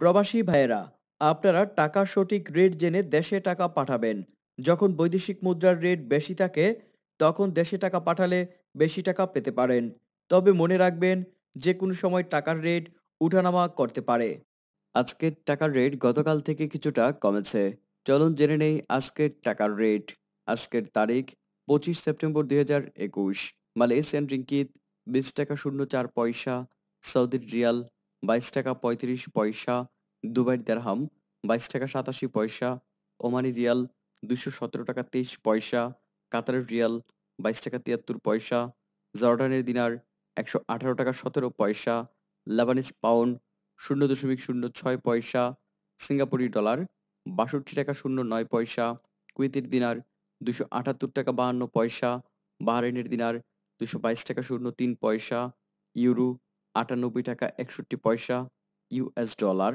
প্রবাসী ভাইয়েরা আপনারা টাকা সঠিক রেট জেনে দেশে টাকা পাঠাবেন যখন বৈদেশিক মুদ্রার রেট বেশি থাকে তখন দেশে টাকা পাঠালে বেশি টাকা পেতে পারেন তবে মনে রাখবেন যে কোনো সময় টাকার রেট উঠানামা করতে পারে আজকের টাকার রেট গতকাল থেকে কিছুটা কমেছে চলুন জেনে নেই আজকের টাকার রেট আজকের তারিখ পঁচিশ সেপ্টেম্বর দুই হাজার একুশ মালয়েশিয়ান রিঙ্কিত বিশ টাকা শূন্য চার পয়সা সৌদির রিয়াল বাইশ টাকা পঁয়ত্রিশ পয়সা দুবাই দেড়হাম বাইশ টাকা সাতাশি পয়সা ওমানি রিয়াল দুইশো সতেরো টাকা তেইশ পয়সা কাতারের রিয়াল বাইশ টাকা তিয়াত্তর পয়সা জর্ডানের দিনার একশো আঠারো টাকা সতেরো পয়সা লেবানিস পাউন্ড শূন্য দশমিক শূন্য ছয় পয়সা সিঙ্গাপুরি ডলার বাষট্টি টাকা শূন্য নয় পয়সা কুয়েতের দিনার দুশো আটাত্তর টাকা বাহান্ন পয়সা বাহরাইনের দিনার দুশো বাইশ টাকা শূন্য তিন পয়সা ইউরো আটানব্বই টাকা একষট্টি পয়সা ইউএস ডলার